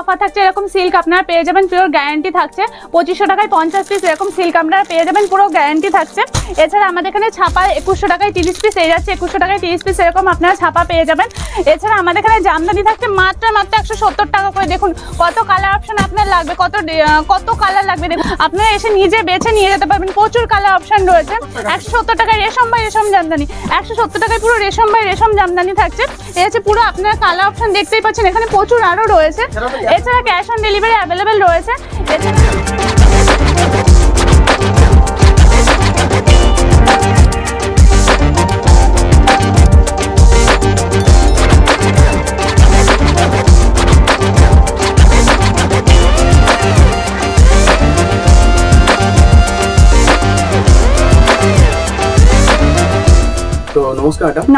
Offer থাকছে এরকম silk পেয়ে যাবেন থাকছে পঁচিশশো টাকায় পঞ্চাশ পিস এরকম সিল্ক আপনারা পেয়ে যাবেন পুরো গ্যারান্টি থাকছে এছাড়া আমাদের এখানে ছাপা একুশশো টাকায় তিরিশ পিস যাচ্ছে একুশশো টাকায় তিরিশ পিস এরকম ছাপা পেয়ে যাবেন এছাড়া আমাদের এখানে জামদানি থাকছে মাত্র মাত্র একশো সত্তর টাকা করে দেখুন কত কালার অপশন আপনার লাগবে কত কত কালার লাগবে দেখুন আপনারা এসে নিজে বেছে নিয়ে যেতে পারবেন প্রচুর কালার অপশন রয়েছে একশো সত্তর টাকায় রেশম বাই রেশম জামদানি একশো সত্তর টাকায় পুরো রেশম বাই রেশম জামদানি থাকছে এ হচ্ছে পুরো আপনারা কালার অপশন দেখতেই পাচ্ছেন এখানে প্রচুর আরও রয়েছে এছাড়া ক্যাশ অন ডেলিভারি অ্যাভেলেবেল রয়েছে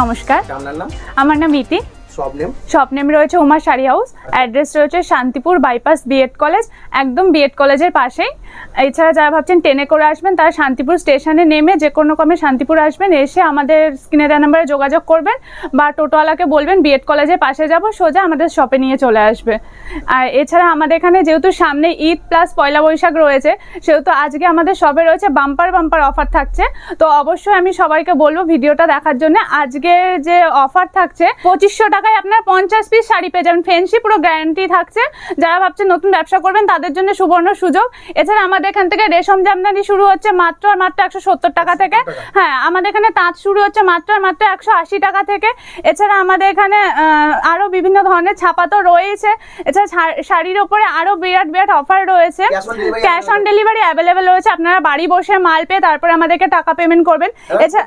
নমস্কার আমার নাম ইতি শপ রয়েছে উমা শাড়ি হাউস অ্যাড্রেস আচ্ছা। রয়েছে শান্তিপুর বাইপাস বিএড কলেজ একদম বিএড কলেজের পাশেই এছাড়া যারা ভাবছেন ট্রেনে করে আসবেন তারা শান্তিপুর স্টেশনে নেমে যে কোনো কমে শান্তিপুর আসবেন এসে আমাদের স্ক্রিনে দেওয়া নাম্বারে যোগাযোগ করবেন বা টোটোওয়ালাকে বলবেন বিএড কলেজের পাশে যাব সোজা আমাদের শপে নিয়ে চলে আসবে আর এছাড়া আমাদের এখানে যেহেতু সামনে ঈদ প্লাস পয়লা বৈশাখ রয়েছে সেহেতু আজকে আমাদের শপে রয়েছে বাম্পার বাম্পার অফার থাকছে তো অবশ্যই আমি সবাইকে বলবো ভিডিওটা দেখার জন্য আজকের যে অফার থাকছে পঁচিশশো টাকা টাকায় আপনার পঞ্চাশ পিস শাড়ি পেয়ে যাবেন ফ্যান্সি পুরো গ্যারান্টি থাকছে যারা ভাবছেন নতুন ব্যবসা করবেন তাদের জন্য সুবর্ণ সুযোগ এছাড়া আমাদের এখান থেকে রেশম জামদানি শুরু হচ্ছে মাত্র আর মাত্র একশো সত্তর টাকা থেকে হ্যাঁ আমাদের এখানে তাঁত শুরু হচ্ছে মাত্র আর মাত্র একশো আশি টাকা থেকে এছাড়া আমাদের এখানে আরও বিভিন্ন ধরনের ছাপা তো রয়েছে এছাড়া শাড়ির ওপরে আরও বিরাট বিরাট অফার রয়েছে ক্যাশ অন ডেলিভারি অ্যাভেলেবেল রয়েছে আপনারা বাড়ি বসে মাল পেয়ে তারপরে আমাদেরকে টাকা পেমেন্ট করবেন এছাড়া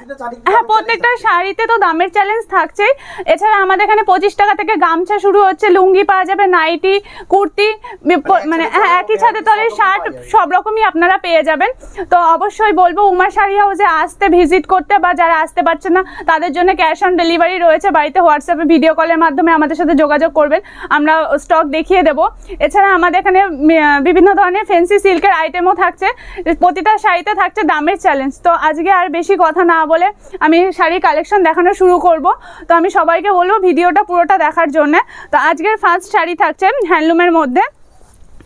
হ্যাঁ প্রত্যেকটা শাড়িতে তো দামের চ্যালেঞ্জ থাকছেই এছাড়া আমাদের এখানে পঁচিশ টাকা থেকে গামছা শুরু হচ্ছে লুঙ্গি পাওয়া যাবে নাইটি কুর্তি মানে হ্যাঁ একই ছাদে তলে শার্ট সব রকমই আপনারা পেয়ে যাবেন তো অবশ্যই বলবো উমা শাড়ি হাউসে আসতে ভিজিট করতে বা যারা আসতে পারছে না তাদের জন্য ক্যাশ অন ডেলিভারি রয়েছে বাড়িতে হোয়াটসঅ্যাপে ভিডিও কলের মাধ্যমে আমাদের সাথে যোগাযোগ করবেন আমরা স্টক দেখিয়ে দেব এছাড়া আমাদের এখানে বিভিন্ন ধরনের ফেন্সি সিল্কের আইটেমও থাকছে প্রতিটা শাড়িতে থাকছে দামের চ্যালেঞ্জ তো আজকে আর বেশি কথা না বলে আমি শাড়ির কালেকশন দেখানো শুরু করব তো আমি সবাইকে বলবো ভিডিও ভিডিওটা পুরোটা দেখার জন্য তো আজকের ফার্স্ট শাড়ি থাকছে হ্যান্ডলুমের মধ্যে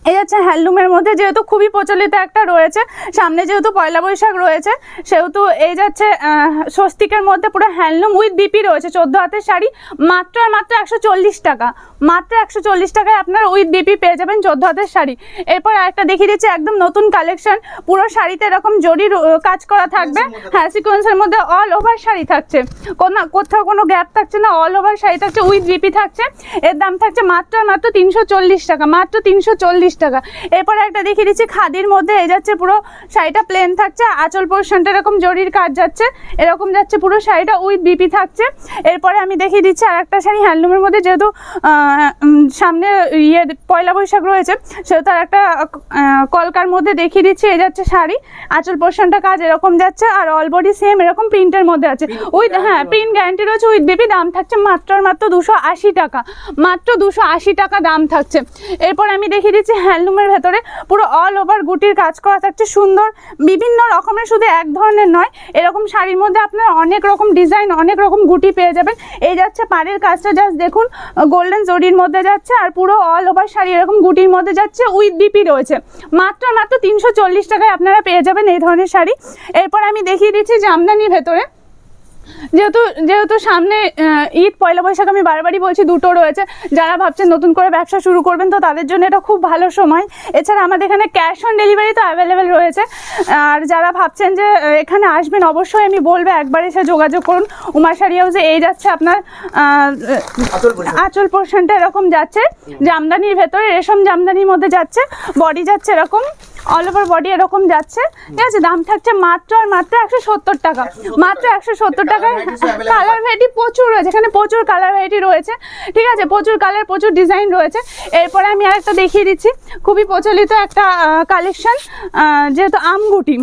এই হচ্ছে হ্যান্ডলুমের মধ্যে যেহেতু খুবই প্রচলিত একটা রয়েছে সামনে যেহেতু পয়লা বৈশাখ রয়েছে সেহেতু এই যাচ্ছে স্বস্তিকের মধ্যে পুরো হ্যান্ডলুম উইথ বিপি রয়েছে চোদ্দ হাতের শাড়ি মাত্র আর মাত্র একশো টাকা মাত্র একশো চল্লিশ টাকায় আপনারা উইথ বিপি পেয়ে যাবেন চোদ্দ হাতের শাড়ি এরপর আরেকটা দেখিয়ে দিচ্ছে একদম নতুন কালেকশন পুরো শাড়িতে এরকম জরির কাজ করা থাকবে হ্যাঁ সিকোয়েন্সের মধ্যে অল ওভার শাড়ি থাকছে কোনো কোথাও কোনো গ্যাপ থাকছে না অল ওভার শাড়ি থাকছে উইথ বিপি থাকছে এর দাম থাকছে মাত্র আর মাত্র তিনশো টাকা মাত্র তিনশো টাকা এরপরে একটা দেখিয়ে দিচ্ছি খাদির মধ্যে এ যাচ্ছে পুরো শাড়িটা প্লেন থাকছে আঁচল পোর্শনটা এরকম জরির কাজ যাচ্ছে এরকম যাচ্ছে পুরো শাড়িটা উইথ বিপি থাকছে এরপরে আমি দেখিয়ে দিচ্ছি আর একটা শাড়ি হ্যান্ডলুমের মধ্যে যেহেতু সামনে ইয়ে পয়লা বৈশাখ রয়েছে সেহেতু আর একটা কলকার মধ্যে দেখিয়ে দিচ্ছি এ যাচ্ছে শাড়ি আঁচল পোর্শনটা কাজ এরকম যাচ্ছে আর অল বডি সেম এরকম প্রিন্টের মধ্যে আছে উইথ হ্যাঁ প্রিন্ট গ্যারান্টি রয়েছে উইথ বিপি দাম থাকছে মাত্র মাত্র দুশো টাকা মাত্র দুশো টাকা দাম থাকছে এরপর আমি দেখিয়ে দিচ্ছি হ্যান্ডলুমের ভেতরে পুরো অল ওভার গুটির কাজ করা থাকছে সুন্দর বিভিন্ন রকমের শুধু এক ধরনের নয় এরকম শাড়ির মধ্যে আপনার অনেক রকম ডিজাইন অনেক রকম গুটি পেয়ে যাবেন এই যাচ্ছে পাড়ের কাজটা জাস্ট দেখুন গোল্ডেন জরির মধ্যে যাচ্ছে আর পুরো অল ওভার শাড়ি এরকম গুটির মধ্যে যাচ্ছে উইথ বিপি রয়েছে মাত্র মাত্র তিনশো টাকায় আপনারা পেয়ে যাবেন এই ধরনের শাড়ি এরপর আমি দেখিয়ে দিচ্ছি জামদানির ভেতরে যেহেতু যেহেতু সামনে ঈদ পয়লা বৈশাখ আমি বারবারই বলছি দুটো রয়েছে যারা ভাবছেন নতুন করে ব্যবসা শুরু করবেন তো তাদের জন্য এটা খুব ভালো সময় এছাড়া আমাদের এখানে ক্যাশ অন ডেলিভারি তো অ্যাভেলেবেল রয়েছে আর যারা ভাবছেন যে এখানে আসবেন অবশ্যই আমি বলবো একবার এসে যোগাযোগ করুন উমাশারি হাউসে এই যাচ্ছে আপনার আঁচল পোর্শনটা এরকম যাচ্ছে জামদানির ভেতরে রেশম জামদানির মধ্যে যাচ্ছে বডি যাচ্ছে এরকম অল ওভার বডি এরকম যাচ্ছে ঠিক আছে দাম থাকছে মাত্র আর মাত্র একশো সত্তর টাকা মাত্র একশো সত্তর টাকায় কালার ভ্যারাইটি প্রচুর রয়েছে এখানে প্রচুর কালার ভ্যারাইটি রয়েছে ঠিক আছে প্রচুর কালার প্রচুর ডিজাইন রয়েছে এরপরে আমি আর একটা দেখিয়ে দিচ্ছি খুবই প্রচলিত একটা কালেকশান যেহেতু আমগুটি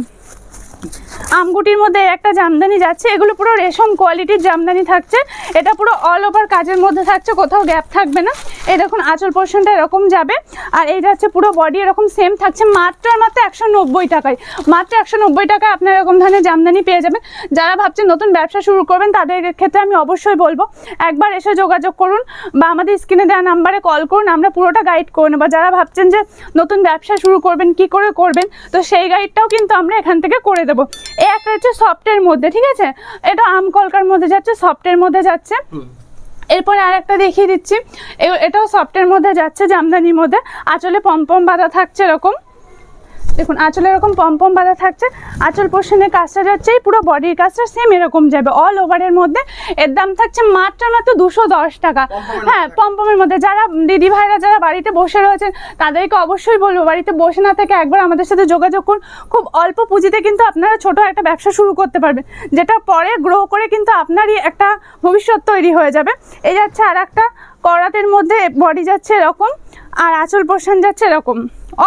আমগুটির মধ্যে একটা জামদানি যাচ্ছে এগুলো পুরো রেশম কোয়ালিটির জামদানি থাকছে এটা পুরো অল ওভার কাজের মধ্যে থাকছে কোথাও গ্যাপ থাকবে না এই দেখুন আঁচল পোর্শনটা এরকম যাবে আর এই যাচ্ছে পুরো বডি এরকম সেম থাকছে মাত্র আর মাত্র একশো নব্বই টাকায় মাত্র একশো নব্বই টাকায় আপনার এরকম ধরনের জামদানি পেয়ে যাবেন যারা ভাবছেন নতুন ব্যবসা শুরু করবেন তাদের ক্ষেত্রে আমি অবশ্যই বলবো একবার এসে যোগাযোগ করুন বা আমাদের স্ক্রিনে দেওয়া নাম্বারে কল করুন আমরা পুরোটা গাইড করে নেবো যারা ভাবছেন যে নতুন ব্যবসা শুরু করবেন কি করে করবেন তো সেই গাইডটাও কিন্তু আমরা এখান থেকে করে দেবো দেব এই একটা হচ্ছে সফটের মধ্যে ঠিক আছে এটা আম কলকার মধ্যে যাচ্ছে সফটের মধ্যে যাচ্ছে এরপরে আর একটা দেখিয়ে দিচ্ছি এটাও সফটের মধ্যে যাচ্ছে জামদানির মধ্যে আঁচলে পম্পম বাঁধা থাকছে এরকম দেখুন আঁচলে এরকম পম্পম বাঁধা থাকছে আঁচল পোর্শনের কাজটা যাচ্ছে পুরো বডির কাজটা সেম এরকম যাবে অল ওভারের মধ্যে এর দাম থাকছে মাত্র মাত্র দুশো দশ টাকা হ্যাঁ পম্পমের মধ্যে যারা দিদি ভাইরা যারা বাড়িতে বসে রয়েছেন তাদেরকে অবশ্যই বলবো বাড়িতে বসে না থেকে একবার আমাদের সাথে যোগাযোগ করুন খুব অল্প পুঁজিতে কিন্তু আপনারা ছোট একটা ব্যবসা শুরু করতে পারবেন যেটা পরে গ্রো করে কিন্তু আপনারই একটা ভবিষ্যৎ তৈরি হয়ে যাবে এই যাচ্ছে আর একটা করাতের মধ্যে বডি যাচ্ছে এরকম আর আঁচল পোষণ যাচ্ছে এরকম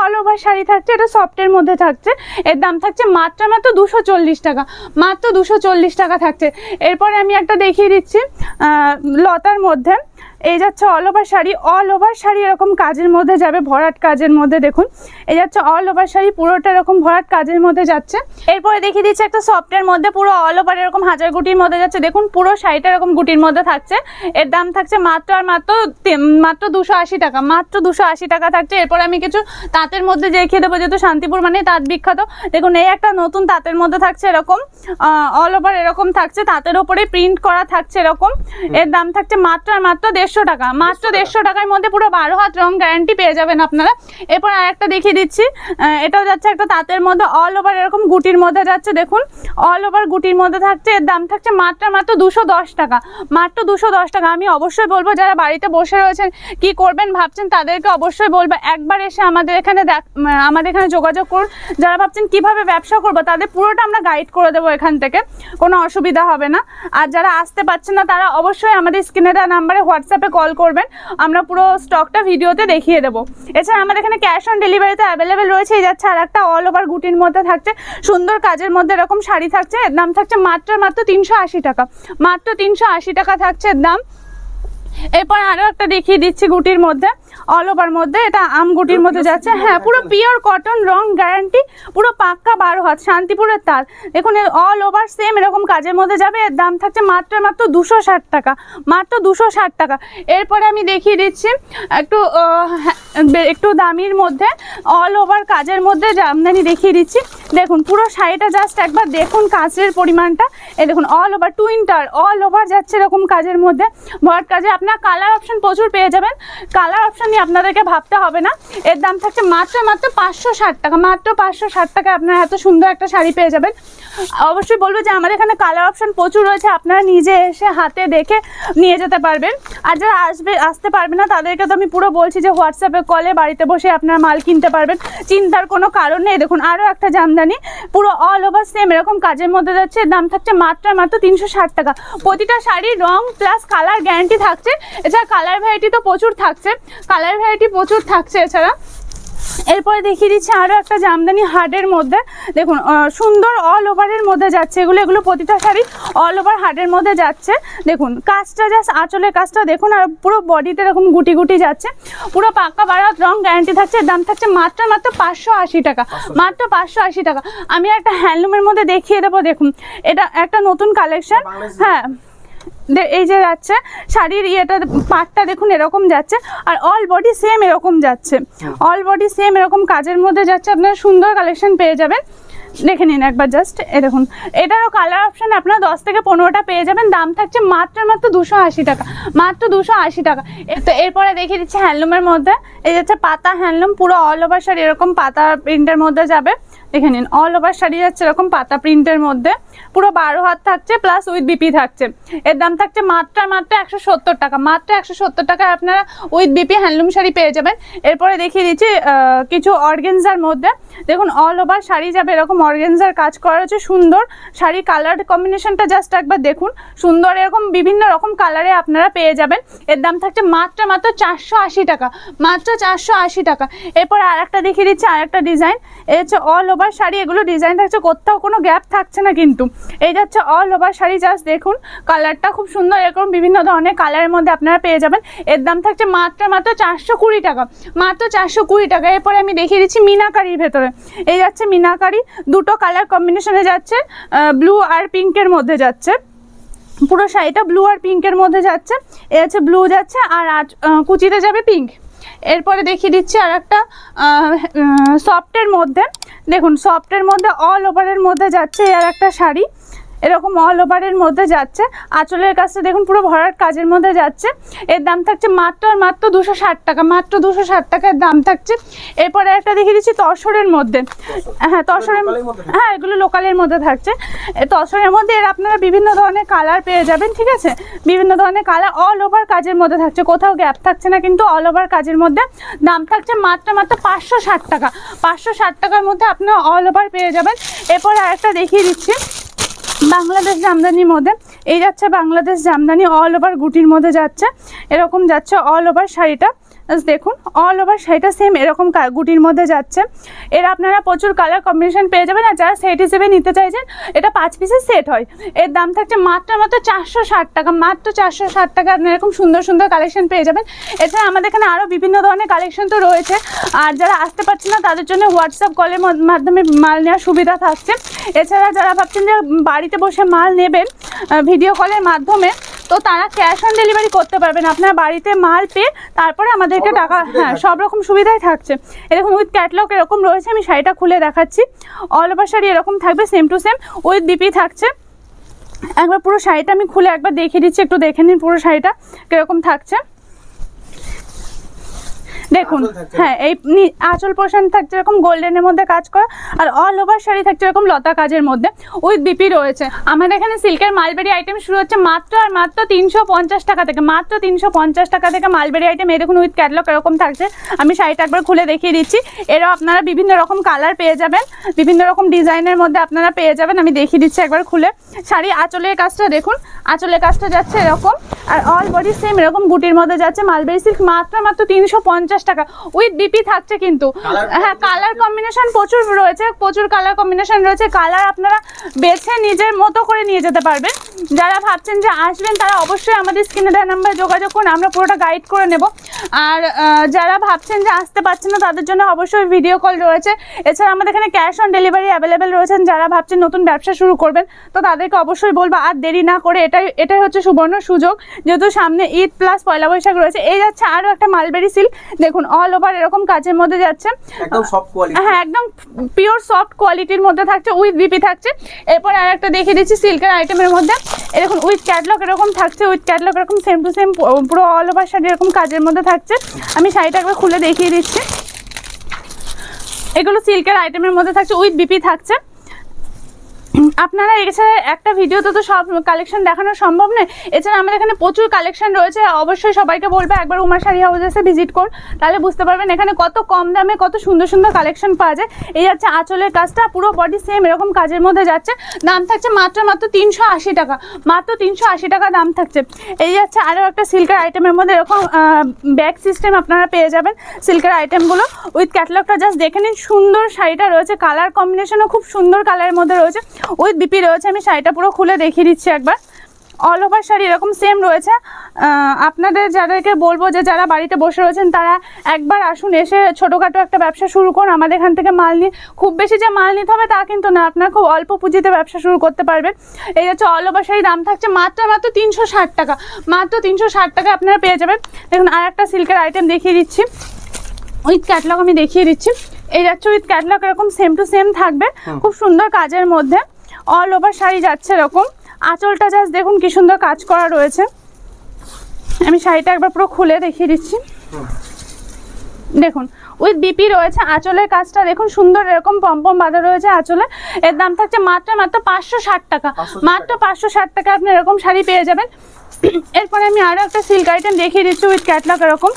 অল ওভার শাড়ি থাকছে এটা সফটের মধ্যে থাকছে এর দাম থাকছে মাত্র মাত্র দুশো টাকা মাত্র দুশো টাকা থাকছে এরপরে আমি একটা দেখিয়ে দিচ্ছি লতার মধ্যে এই যাচ্ছে all over sari all over sari এরকম কাজের মধ্যে যাবে ভরাট কাজের মধ্যে দেখুন এই যাচ্ছে অল ওভার শাড়ি পুরোটা এরকম ভরাট কাজের মধ্যে যাচ্ছে এরপরে দেখিয়ে দিচ্ছে একটা সফটের মধ্যে পুরো অল ওভার এরকম হাজার গুটির মধ্যে যাচ্ছে দেখুন পুরো শাড়িটা এরকম গুটির মধ্যে থাকছে এর দাম থাকছে মাত্র আর মাত্র মাত্র দুশো আশি টাকা মাত্র দুশো আশি টাকা থাকছে এরপর আমি কিছু তাঁতের মধ্যে দেখিয়ে দেবো যেহেতু শান্তিপুর মানে তাঁত বিখ্যাত দেখুন এই একটা নতুন তাঁতের মধ্যে থাকছে এরকম অল ওভার এরকম থাকছে তাঁতের ওপরে প্রিন্ট করা থাকছে এরকম এর দাম থাকছে মাত্র আর মাত্র দেড়শো দেড়শো টাকা মাত্র দেড়শো টাকার মধ্যে পুরো বারো হাত রং গ্যারান্টি পেয়ে যাবেন আপনারা এরপর আরেকটা দেখিয়ে দিচ্ছি এটাও যাচ্ছে একটা তাঁতের মধ্যে অল ওভার এরকম গুটির মধ্যে যাচ্ছে দেখুন অল ওভার গুটির মধ্যে থাকছে এর দাম থাকছে মাত্র মাত্র দুশো দশ টাকা মাত্র দুশো দশ টাকা আমি অবশ্যই বলবো যারা বাড়িতে বসে রয়েছেন কি করবেন ভাবছেন তাদেরকে অবশ্যই বলবো একবার এসে আমাদের এখানে আমাদের এখানে যোগাযোগ করুন যারা ভাবছেন কিভাবে ব্যবসা করবো তাদের পুরোটা আমরা গাইড করে দেবো এখান থেকে কোনো অসুবিধা হবে না আর যারা আসতে পারছেন না তারা অবশ্যই আমাদের স্ক্রিনে দেওয়া নাম্বারে হোয়াটসঅ্যাপ হোয়াটসঅ্যাপে কল করবেন আমরা পুরো স্টকটা ভিডিওতে দেখিয়ে দেবো এছাড়া আমাদের এখানে ক্যাশ অন ডেলিভারিতে অ্যাভেলেবেল রয়েছে এই যাচ্ছে আর একটা অল ওভার গুটির মধ্যে থাকছে সুন্দর কাজের মধ্যে এরকম শাড়ি থাকছে এর দাম থাকছে মাত্র মাত্র তিনশো টাকা মাত্র তিনশো টাকা থাকছে এর দাম এরপর আরো একটা দেখিয়ে দিচ্ছি গুটির মধ্যে অল ওভার মধ্যে এটা আম গুটির মধ্যে যাচ্ছে হ্যাঁ পুরো পিওর কটন রং গ্যারান্টি পুরো পাক্কা বারো হাত শান্তিপুরের তার দেখুন অল ওভার সেম এরকম কাজের মধ্যে যাবে এর দাম থাকছে মাত্র মাত্র দুশো ষাট টাকা মাত্র দুশো ষাট টাকা এরপরে আমি দেখিয়ে দিচ্ছি একটু হ্যাঁ, একটু দামির মধ্যে অল ওভার কাজের মধ্যে জামদানি দেখিয়ে দিচ্ছি দেখুন পুরো শাড়িটা জাস্ট একবার দেখুন কাজের পরিমাণটা এ দেখুন অল ওভার টুইন্টার অল ওভার যাচ্ছে এরকম কাজের মধ্যে ভর কাজে আপনি আপনারা কালার অপশন প্রচুর পেয়ে যাবেন কালার অপশন নিয়ে আপনাদেরকে ভাবতে হবে না এর দাম থাকছে মাত্র মাত্র পাঁচশো ষাট টাকা মাত্র পাঁচশো ষাট টাকা আপনারা এত সুন্দর একটা শাড়ি পেয়ে যাবেন অবশ্যই বলবো যে আমাদের এখানে কালার অপশন প্রচুর রয়েছে আপনারা নিজে এসে হাতে দেখে নিয়ে যেতে পারবেন আর যারা আসবে আসতে পারবে না তাদেরকে তো আমি পুরো বলছি যে হোয়াটসঅ্যাপে কলে বাড়িতে বসে আপনারা মাল কিনতে পারবেন চিন্তার কোনো কারণ নেই দেখুন আরও একটা জামদানি পুরো অল ওভার সেম এরকম কাজের মধ্যে যাচ্ছে দাম থাকছে মাত্র মাত্র তিনশো টাকা প্রতিটা শাড়ির রং প্লাস কালার গ্যারান্টি থাকছে এছাড়া কালার ভ্যারাইটি তো প্রচুর থাকছে কালার ভ্যারাইটি প্রচুর থাকছে এছাড়া এরপরে দেখিয়ে দিচ্ছি আরও একটা জামদানি হাটের মধ্যে দেখুন সুন্দর অল ওভারের মধ্যে যাচ্ছে এগুলো এগুলো প্রতিটা শাড়ি অল ওভার হাটের মধ্যে যাচ্ছে দেখুন কাজটা জাস্ট আঁচলের কাজটা দেখুন আর পুরো বডিতে এরকম গুটি গুটি যাচ্ছে পুরো পাক্কা বাড়ার রং গ্যারান্টি থাকছে দাম থাকছে মাত্র মাত্র পাঁচশো আশি টাকা মাত্র পাঁচশো আশি টাকা আমি একটা হ্যান্ডলুমের মধ্যে দেখিয়ে দেবো দেখুন এটা একটা নতুন কালেকশন হ্যাঁ এই যে যাচ্ছে শাড়ির ইয়েটা পাটটা দেখুন এরকম যাচ্ছে আর অল বডি সেম এরকম যাচ্ছে অল বডি সেম এরকম কাজের মধ্যে যাচ্ছে আপনারা সুন্দর কালেকশন পেয়ে যাবেন দেখে নিন একবার জাস্ট এ দেখুন এটারও কালার অপশান আপনার দশ থেকে পনেরোটা পেয়ে যাবেন দাম থাকছে মাত্র মাত্র দুশো আশি টাকা মাত্র দুশো আশি টাকা তো এরপরে দেখিয়ে দিচ্ছে হ্যান্ডলুমের মধ্যে এই যাচ্ছে পাতা হ্যান্ডলুম পুরো অল ওভার শাড়ি এরকম পাতা প্রিন্টের মধ্যে যাবে দেখে নিন অল ওভার শাড়ি যাচ্ছে এরকম পাতা প্রিন্টের মধ্যে পুরো বারো হাত থাকছে প্লাস উইথ বিপি থাকছে এর দাম থাকছে মাত্র মাত্র একশো সত্তর টাকা মাত্র একশো সত্তর টাকায় আপনারা উইথ বিপি হ্যান্ডলুম শাড়ি পেয়ে যাবেন এরপরে দেখিয়ে দিচ্ছি কিছু অর্গেনজার মধ্যে দেখুন অল ওভার শাড়ি যাবে এরকম অর্গেনজার কাজ করা হচ্ছে সুন্দর শাড়ি কালার কম্বিনেশনটা জাস্ট একবার দেখুন সুন্দর এরকম বিভিন্ন রকম কালারে আপনারা পেয়ে যাবেন এর দাম থাকছে মাত্র মাত্র চারশো টাকা মাত্র চারশো টাকা এরপর আর একটা দেখিয়ে দিচ্ছি আর একটা ডিজাইন এ হচ্ছে অল ওভার শাড়ি এগুলো ডিজাইন থাকছে কোথাও কোনো গ্যাপ থাকছে না কিন্তু এই যাচ্ছে অল ওভার শাড়ি জাস্ট দেখুন কালারটা খুব সুন্দর এরকম বিভিন্ন ধরনের কালারের মধ্যে আপনারা পেয়ে যাবেন এর দাম থাকছে মাত্র মাত্র চারশো কুড়ি টাকা মাত্র চারশো কুড়ি টাকা এরপরে আমি দেখিয়ে দিচ্ছি মিনাকারির ভেতরে এই যাচ্ছে মিনাকারি দুটো কালার কম্বিনেশনে যাচ্ছে ব্লু আর পিঙ্কের মধ্যে যাচ্ছে পুরো শাড়িটা ব্লু আর পিঙ্কের মধ্যে যাচ্ছে এ আছে ব্লু যাচ্ছে আর আজ কুচিতে যাবে পিঙ্ক এরপরে দেখিয়ে দিচ্ছি আর একটা সফটের মধ্যে দেখুন সফটের মধ্যে অল ওভারের মধ্যে যাচ্ছে আর একটা শাড়ি এরকম অল ওভারের মধ্যে যাচ্ছে আঁচলের কাছে দেখুন পুরো ভরার কাজের মধ্যে যাচ্ছে এর দাম থাকছে মাত্র আর মাত্র দুশো টাকা মাত্র দুশো এর দাম থাকছে এরপরে একটা দেখিয়ে দিচ্ছি তসরের মধ্যে হ্যাঁ তসরের হ্যাঁ এগুলো লোকালের মধ্যে থাকছে তসরের মধ্যে এর আপনারা বিভিন্ন ধরনের কালার পেয়ে যাবেন ঠিক আছে বিভিন্ন ধরনের কালার অল ওভার কাজের মধ্যে থাকছে কোথাও গ্যাপ থাকছে না কিন্তু অল ওভার কাজের মধ্যে দাম থাকছে মাত্র মাত্র পাঁচশো টাকা পাঁচশো টাকার মধ্যে আপনারা অল ওভার পেয়ে যাবেন এরপর আরেকটা দেখিয়ে দিচ্ছি বাংলাদেশ জামদানির মধ্যে এই যাচ্ছে বাংলাদেশ জামদানি অল ওভার গুটির মধ্যে যাচ্ছে এরকম যাচ্ছে অল ওভার শাড়িটা দেখুন অল ওভার শাড়িটা সেম এরকম গুটির মধ্যে যাচ্ছে এর আপনারা প্রচুর কালার কম্বিনেশন পেয়ে যাবেন আর যারা সেট হিসেবে নিতে চাইছেন এটা পাঁচ পিসের সেট হয় এর দাম থাকছে মাত্র মাত্র চারশো ষাট টাকা মাত্র চারশো ষাট টাকা আপনি এরকম সুন্দর সুন্দর কালেকশন পেয়ে যাবেন এছাড়া আমাদের এখানে আরও বিভিন্ন ধরনের কালেকশন তো রয়েছে আর যারা আসতে পারছে না তাদের জন্য হোয়াটসঅ্যাপ কলের মাধ্যমে মাল নেওয়ার সুবিধা থাকছে এছাড়া যারা ভাবছেন যে বাড়িতে বসে মাল নেবেন ভিডিও কলের মাধ্যমে তো তারা ক্যাশ অন ডেলিভারি করতে পারবেন আপনার বাড়িতে মাল পেয়ে তারপরে আমাদেরকে টাকা হ্যাঁ সব রকম সুবিধাই থাকছে এরকম উইথ ক্যাটলগ এরকম রয়েছে আমি শাড়িটা খুলে দেখাচ্ছি অল ওভার শাড়ি এরকম থাকবে same to same with DP থাকছে একবার পুরো শাড়িটা আমি খুলে একবার দেখিয়ে দিচ্ছি একটু দেখে নিন পুরো শাড়িটা কীরকম থাকছে দেখুন হ্যাঁ এই আঁচল পোষণ থাকছে এরকম গোল্ডেনের মধ্যে কাজ করা আর অল ওভার শাড়ি থাকছে এরকম লতা কাজের মধ্যে উইথ বিপি রয়েছে আমাদের এখানে সিল্কের মালবেরি আইটেম শুরু হচ্ছে মাত্র আর মাত্র তিনশো টাকা থেকে মাত্র তিনশো টাকা থেকে মালবেরি আইটেম এই দেখুন উইথ ক্যাটলক এরকম থাকছে আমি শাড়িটা একবার খুলে দেখিয়ে দিচ্ছি এরাও আপনারা বিভিন্ন রকম কালার পেয়ে যাবেন বিভিন্ন রকম ডিজাইনের মধ্যে আপনারা পেয়ে যাবেন আমি দেখিয়ে দিচ্ছি একবার খুলে শাড়ি আঁচলের কাজটা দেখুন আঁচলের কাজটা যাচ্ছে এরকম আর অল বডি সেম এরকম গুটির মধ্যে যাচ্ছে মালবেরি সিল্ক মাত্র মাত্র তিনশো পঞ্চাশ টাকা উইথ ডিপি থাকছে কিন্তু হ্যাঁ কালার কম্বিনেশন প্রচুর রয়েছে প্রচুর কালার কম্বিনেশন রয়েছে কালার আপনারা বেছে নিজের মতো করে নিয়ে যেতে পারবেন যারা ভাবছেন যে আসবেন তারা অবশ্যই আমাদের স্ক্রিনে দেওয়া নাম্বারে যোগাযোগ করুন আমরা পুরোটা গাইড করে নেব আর যারা ভাবছেন যে আসতে পারছেন না তাদের জন্য অবশ্যই ভিডিও কল রয়েছে এছাড়া আমাদের এখানে ক্যাশ অন ডেলিভারি অ্যাভেলেবেল রয়েছেন যারা ভাবছেন নতুন ব্যবসা শুরু করবেন তো তাদেরকে অবশ্যই বলবো আর দেরি না করে এটাই এটাই হচ্ছে সুবর্ণ সুযোগ যেহেতু সামনে ঈদ প্লাস পয়লা বৈশাখ রয়েছে এই যাচ্ছে আরও একটা মালবেরি সিল্ক দেখুন অল ওভার এরকম কাজের মধ্যে যাচ্ছে হ্যাঁ একদম পিওর সফট কোয়ালিটির মধ্যে থাকছে উইথ বিপি থাকছে এরপর আর একটা দেখিয়ে দিচ্ছি সিল্কের আইটেমের মধ্যে এরকম উইথ ক্যাটলগ এরকম থাকছে উইথ ক্যাটলগ এরকম সেম টু সেম পুরো অল ওভার শাড়ি এরকম কাজের মধ্যে থাকছে আমি শাড়িটা একবার খুলে দেখিয়ে দিচ্ছি এগুলো সিল্কের আইটেমের মধ্যে থাকছে উইথ বিপি থাকছে আপনারা এছাড়া একটা ভিডিওতে তো সব কালেকশন দেখানো সম্ভব নয় এছাড়া আমাদের এখানে প্রচুর কালেকশন রয়েছে অবশ্যই সবাইকে বলবে একবার উমা শাড়ি হাউসে ভিজিট কর তাহলে বুঝতে পারবেন এখানে কত কম দামে কত সুন্দর সুন্দর কালেকশন পাওয়া যায় এই যাচ্ছে আঁচলের কাজটা পুরো বডি সেম এরকম কাজের মধ্যে যাচ্ছে দাম থাকছে মাত্র মাত্র তিনশো টাকা মাত্র তিনশো টাকা দাম থাকছে এই যাচ্ছে আরও একটা সিল্কের আইটেমের মধ্যে এরকম ব্যাগ সিস্টেম আপনারা পেয়ে যাবেন সিল্কের আইটেমগুলো উইথ ক্যাটলগটা জাস্ট দেখে নিন সুন্দর শাড়িটা রয়েছে কালার কম্বিনেশনও খুব সুন্দর কালারের মধ্যে রয়েছে উইথ বিপি রয়েছে আমি শাড়িটা পুরো খুলে দেখিয়ে দিচ্ছি একবার অল ওভার শাড়ি এরকম সেম রয়েছে আপনাদের যাদেরকে বলবো যে যারা বাড়িতে বসে রয়েছেন তারা একবার আসুন এসে ছোটোখাটো একটা ব্যবসা শুরু করুন আমাদের এখান থেকে মাল নিয়ে খুব বেশি যে মাল নিতে হবে তা কিন্তু না আপনার খুব অল্প পুঁজিতে ব্যবসা শুরু করতে পারবেন এই হচ্ছে অল ওভার শাড়ি দাম থাকছে মাত্র মাত্র তিনশো ষাট টাকা মাত্র তিনশো ষাট টাকা আপনারা পেয়ে যাবেন দেখুন আর একটা সিল্কের আইটেম দেখিয়ে দিচ্ছি উইথ ক্যাটলগ আমি দেখিয়ে দিচ্ছি এই যাচ্ছে উইথ ক্যাটলগ এরকম সেম টু সেম থাকবে খুব সুন্দর কাজের মধ্যে অল ওভার শাড়ি যাচ্ছে এরকম আঁচলটা জাস্ট দেখুন কি সুন্দর কাজ করা রয়েছে আমি শাড়িটা একবার পুরো খুলে দেখিয়ে দিচ্ছি দেখুন উইথ বিপি রয়েছে আঁচলের কাজটা দেখুন সুন্দর এরকম পম্পম বাঁধা রয়েছে আঁচলে এর দাম থাকছে মাত্র মাত্র পাঁচশো ষাট টাকা মাত্র পাঁচশো ষাট টাকা আপনি এরকম শাড়ি পেয়ে যাবেন এরপরে আমি আরও একটা সিল্ক আইটেম দেখিয়ে দিচ্ছি উইথ ক্যাটলগ এরকম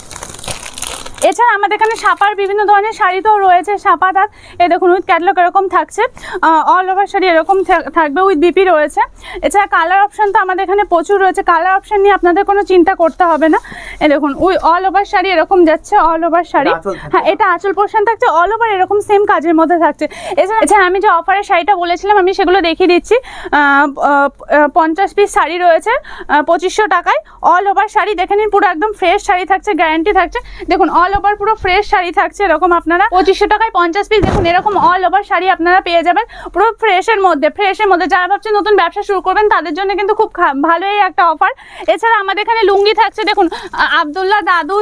এছাড়া আমাদের এখানে সাপার বিভিন্ন ধরনের শাড়ি তো রয়েছে সাপা তাঁত এ দেখুন উইথ ক্যাটলগ এরকম থাকছে অল ওভার শাড়ি এরকম থাকবে উইথ বিপি রয়েছে এছাড়া কালার অপশান তো আমাদের এখানে প্রচুর রয়েছে কালার অপশান নিয়ে আপনাদের কোনো চিন্তা করতে হবে না এ দেখুন ওই অল ওভার শাড়ি এরকম যাচ্ছে অল ওভার শাড়ি হ্যাঁ এটা আঁচল পোর্শন থাকছে অল ওভার এরকম সেম কাজের মধ্যে থাকছে এছাড়া এছাড়া আমি যে অফারের শাড়িটা বলেছিলাম আমি সেগুলো দেখিয়ে দিচ্ছি পঞ্চাশ পিস শাড়ি রয়েছে পঁচিশশো টাকায় অল ওভার শাড়ি দেখে নিন পুরো একদম ফ্রেশ শাড়ি থাকছে গ্যারান্টি থাকছে দেখুন অল অল ওভার পুরো ফ্রেশ শাড়ি থাকছে এরকম আপনারা পঁচিশশো টাকায় পঞ্চাশ পিস দেখুন এরকম অল ওভার শাড়ি আপনারা পেয়ে যাবেন পুরো ফ্রেশের মধ্যে ফ্রেশের মধ্যে যারা ভাবছেন নতুন ব্যবসা শুরু করবেন তাদের জন্য কিন্তু খুব ভালোই একটা অফার এছাড়া আমাদের এখানে লুঙ্গি থাকছে দেখুন আবদুল্লাহ দাদু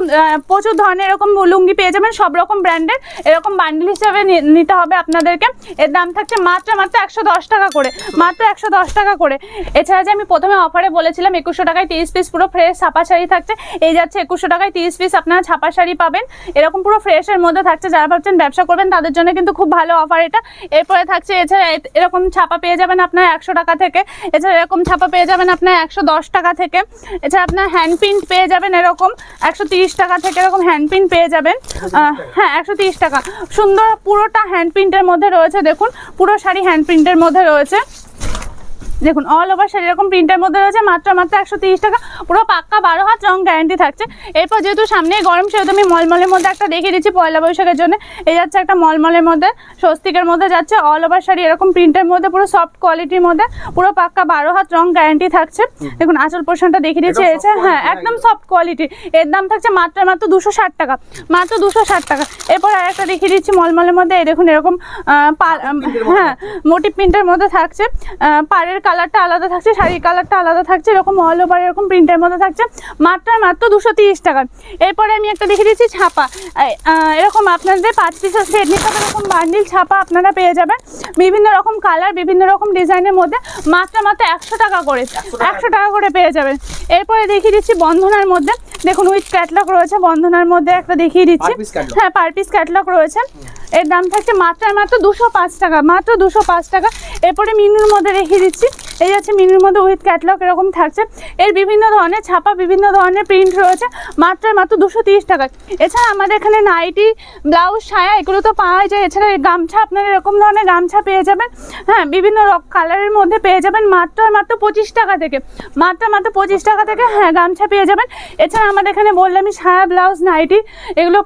প্রচুর ধরনের এরকম লুঙ্গি পেয়ে যাবেন সব রকম ব্র্যান্ডের এরকম বান্ডিল হিসাবে নিতে হবে আপনাদেরকে এর দাম থাকছে মাত্র মাত্র একশো টাকা করে মাত্র একশো টাকা করে এছাড়া যে আমি প্রথমে অফারে বলেছিলাম একুশশো টাকায় তিরিশ পিস পুরো ফ্রেশ ছাপা শাড়ি থাকছে এই যাচ্ছে একুশশো টাকায় তিরিশ পিস আপনারা ছাপা শাড়ি পাবেন পারবেন এরকম পুরো ফ্রেশের মধ্যে থাকছে যারা ভাবছেন ব্যবসা করবেন তাদের জন্য কিন্তু খুব ভালো অফার এটা এরপরে থাকছে এছাড়া এরকম ছাপা পেয়ে যাবেন আপনার একশো টাকা থেকে এছাড়া এরকম ছাপা পেয়ে যাবেন আপনার একশো টাকা থেকে এছাড়া আপনার হ্যান্ড প্রিন্ট পেয়ে যাবেন এরকম একশো টাকা থেকে এরকম হ্যান্ড প্রিন্ট পেয়ে যাবেন হ্যাঁ একশো টাকা সুন্দর পুরোটা হ্যান্ড প্রিন্টের মধ্যে রয়েছে দেখুন পুরো শাড়ি হ্যান্ড প্রিন্টের মধ্যে রয়েছে দেখুন অল ওভার শাড়ি এরকম প্রিন্টের মধ্যে রয়েছে মাত্র মাত্র একশো টাকা পুরো পাক্কা বারো হাত রং গ্যারান্টি থাকছে এরপর যেহেতু সামনে গরম সেহেতু আমি মলমলের মধ্যে একটা দেখিয়ে দিচ্ছি পয়লা বৈশাখের জন্য এই যাচ্ছে একটা মলমলের মধ্যে স্বস্তিকের মধ্যে যাচ্ছে অল ওভার শাড়ি এরকম প্রিন্টের মধ্যে পুরো সফট কোয়ালিটির মধ্যে পুরো পাক্কা বারো হাত রং গ্যারান্টি থাকছে দেখুন আচল পোর্শনটা দেখিয়ে দিচ্ছে এসে হ্যাঁ একদম সফট কোয়ালিটি এর দাম থাকছে মাত্র মাত্র দুশো টাকা মাত্র দুশো টাকা এরপর আর একটা দেখিয়ে দিচ্ছি মলমলের মধ্যে এই দেখুন এরকম হ্যাঁ মোটিভ প্রিন্টের মধ্যে থাকছে পাড়ের কালারটা আলাদা থাকছে শাড়ির কালারটা আলাদা থাকছে এরকম অল ওভার এরকম প্রিন্টের মধ্যে থাকছে মাত্র মাত্র দুশো তিরিশ টাকা এরপরে আমি একটা দেখে দিচ্ছি ছাপা এরকম আপনাদের পাঁচ পিসের সেট নিতে হবে এরকম বান্ডিল ছাপা আপনারা পেয়ে যাবেন বিভিন্ন রকম কালার বিভিন্ন রকম ডিজাইনের মধ্যে মাত্র মাত্র একশো টাকা করে একশো টাকা করে পেয়ে যাবেন এরপরে দেখিয়ে দিচ্ছি বন্ধনার মধ্যে দেখুন উইথ ক্যাটলগ রয়েছে বন্ধনার মধ্যে একটা দেখিয়ে দিচ্ছি হ্যাঁ পার পিস ক্যাটলগ রয়েছে এর দাম থাকছে মাত্রায় মাত্র দুশো টাকা মাত্র দুশো টাকা এরপরে মিনুর মধ্যে রেখে দিচ্ছি এই যাচ্ছে মিনির মধ্যে উইথ ক্যাটলগ এরকম থাকছে এর বিভিন্ন ধরনের ছাপা বিভিন্ন ধরনের প্রিন্ট রয়েছে মাত্র মাত্র দুশো তিরিশ টাকায় এছাড়া আমাদের এখানে নাইটি ব্লাউজ সায়া এগুলো তো পাওয়া যায় এছাড়া গামছা আপনারা এরকম ধরনের গামছা পেয়ে যাবেন হ্যাঁ বিভিন্ন কালারের মধ্যে পেয়ে যাবেন মাত্র মাত্র পঁচিশ টাকা থেকে মাত্র মাত্র পঁচিশ টাকা থেকে হ্যাঁ গামছা পেয়ে যাবেন এছাড়া আমাদের এখানে আমি সায়া ব্লাউজ নাইটি এগুলো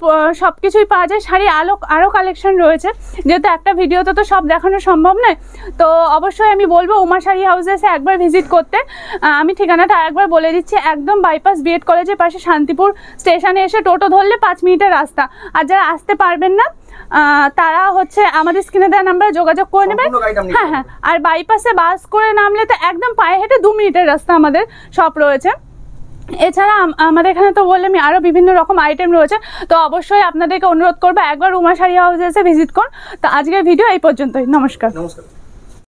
সব কিছুই পাওয়া যায় শাড়ি আলো আরও কালেকশন রয়েছে যেহেতু একটা ভিডিওতে তো সব দেখানো সম্ভব নয় তো অবশ্যই আমি বলবো উমা শাড়ি হাউস হাউসেসে একবার ভিজিট করতে আমি ঠিকানাটা একবার বলে দিচ্ছি একদম বাইপাস বিএড কলেজের পাশে শান্তিপুর স্টেশনে এসে টোটো ধরলে পাঁচ মিনিটের রাস্তা আর যারা আসতে পারবেন না তারা হচ্ছে আমাদের স্ক্রিনে দেওয়া নাম্বারে যোগাযোগ করে নেবেন হ্যাঁ হ্যাঁ আর বাইপাসে বাস করে নামলে তো একদম পায়ে হেঁটে দু মিনিটের রাস্তা আমাদের সব রয়েছে এছাড়া আমাদের এখানে তো বললামই আরও বিভিন্ন রকম আইটেম রয়েছে তো অবশ্যই আপনাদেরকে অনুরোধ করবো একবার উমা শাড়ি হাউসে এসে ভিজিট করুন তো আজকের ভিডিও এই পর্যন্তই নমস্কার নমস্কার